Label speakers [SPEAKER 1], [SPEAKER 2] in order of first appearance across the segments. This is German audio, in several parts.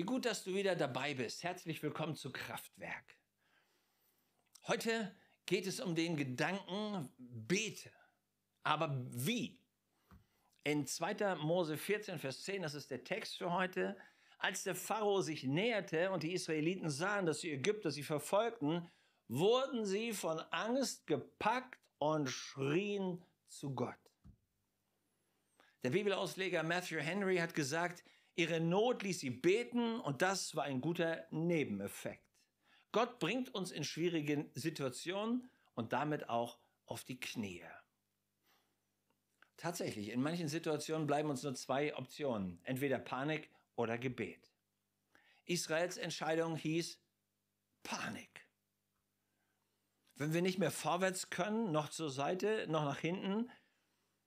[SPEAKER 1] Wie gut, dass du wieder dabei bist. Herzlich willkommen zu Kraftwerk. Heute geht es um den Gedanken, bete. Aber wie? In 2. Mose 14, Vers 10, das ist der Text für heute, als der Pharao sich näherte und die Israeliten sahen, dass die Ägypter sie verfolgten, wurden sie von Angst gepackt und schrien zu Gott. Der Bibelausleger Matthew Henry hat gesagt, Ihre Not ließ sie beten und das war ein guter Nebeneffekt. Gott bringt uns in schwierigen Situationen und damit auch auf die Knie. Tatsächlich, in manchen Situationen bleiben uns nur zwei Optionen, entweder Panik oder Gebet. Israels Entscheidung hieß Panik. Wenn wir nicht mehr vorwärts können, noch zur Seite, noch nach hinten,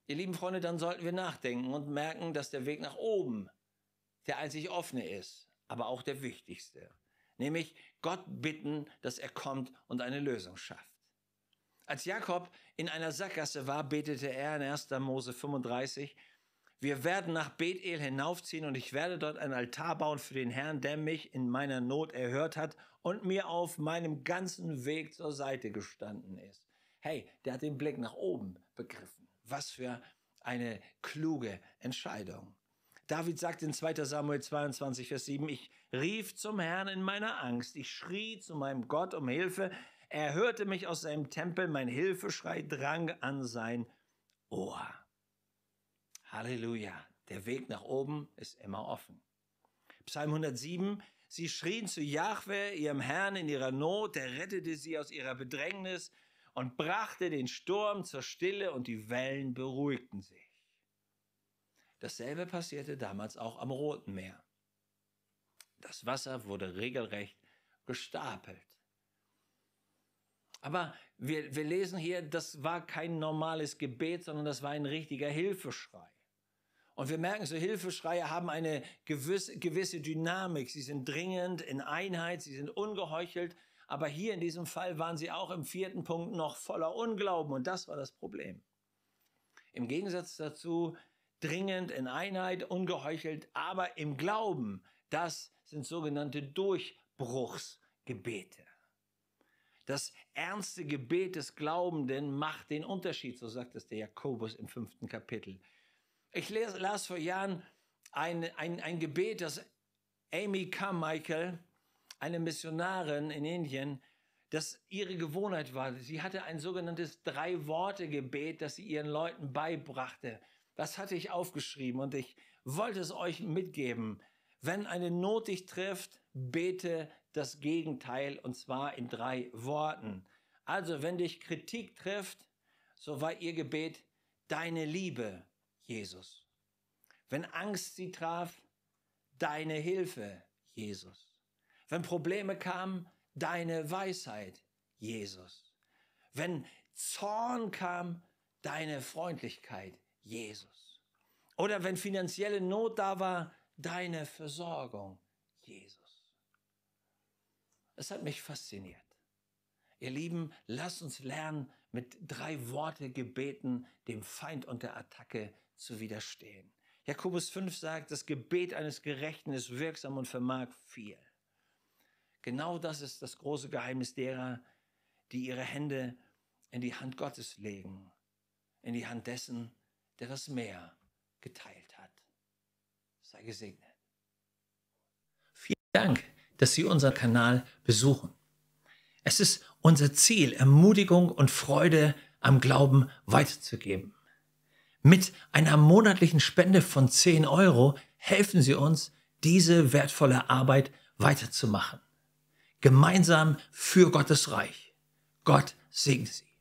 [SPEAKER 1] ihr lieben Freunde, dann sollten wir nachdenken und merken, dass der Weg nach oben der einzig offene ist, aber auch der wichtigste. Nämlich Gott bitten, dass er kommt und eine Lösung schafft. Als Jakob in einer Sackgasse war, betete er in 1. Mose 35, wir werden nach Bethel hinaufziehen und ich werde dort ein Altar bauen für den Herrn, der mich in meiner Not erhört hat und mir auf meinem ganzen Weg zur Seite gestanden ist. Hey, der hat den Blick nach oben begriffen. Was für eine kluge Entscheidung. David sagt in 2 Samuel 22, Vers 7, ich rief zum Herrn in meiner Angst, ich schrie zu meinem Gott um Hilfe, er hörte mich aus seinem Tempel, mein Hilfeschrei drang an sein Ohr. Halleluja, der Weg nach oben ist immer offen. Psalm 107, sie schrien zu Jahwe, ihrem Herrn in ihrer Not, er rettete sie aus ihrer Bedrängnis und brachte den Sturm zur Stille und die Wellen beruhigten sie. Dasselbe passierte damals auch am Roten Meer. Das Wasser wurde regelrecht gestapelt. Aber wir, wir lesen hier, das war kein normales Gebet, sondern das war ein richtiger Hilfeschrei. Und wir merken, so Hilfeschreie haben eine gewisse, gewisse Dynamik. Sie sind dringend, in Einheit, sie sind ungeheuchelt. Aber hier in diesem Fall waren sie auch im vierten Punkt noch voller Unglauben. Und das war das Problem. Im Gegensatz dazu dringend in Einheit, ungeheuchelt, aber im Glauben. Das sind sogenannte Durchbruchsgebete. Das ernste Gebet des Glaubenden macht den Unterschied, so sagt es der Jakobus im fünften Kapitel. Ich les, las vor Jahren ein, ein, ein Gebet, das Amy Carmichael, eine Missionarin in Indien, das ihre Gewohnheit war. Sie hatte ein sogenanntes Drei-Worte-Gebet, das sie ihren Leuten beibrachte. Das hatte ich aufgeschrieben und ich wollte es euch mitgeben. Wenn eine Not dich trifft, bete das Gegenteil und zwar in drei Worten. Also, wenn dich Kritik trifft, so war ihr Gebet deine Liebe, Jesus. Wenn Angst sie traf, deine Hilfe, Jesus. Wenn Probleme kamen, deine Weisheit, Jesus. Wenn Zorn kam, deine Freundlichkeit, Jesus. Oder wenn finanzielle Not da war, deine Versorgung, Jesus. Es hat mich fasziniert. Ihr Lieben, lasst uns lernen, mit drei Worte gebeten, dem Feind und der Attacke zu widerstehen. Jakobus 5 sagt, das Gebet eines Gerechten ist wirksam und vermag viel. Genau das ist das große Geheimnis derer, die ihre Hände in die Hand Gottes legen, in die Hand dessen, der das Meer geteilt hat. Sei gesegnet. Vielen Dank, dass Sie unseren Kanal besuchen. Es ist unser Ziel, Ermutigung und Freude am Glauben weiterzugeben. Mit einer monatlichen Spende von 10 Euro helfen Sie uns, diese wertvolle Arbeit weiterzumachen. Gemeinsam für Gottes Reich. Gott segne Sie.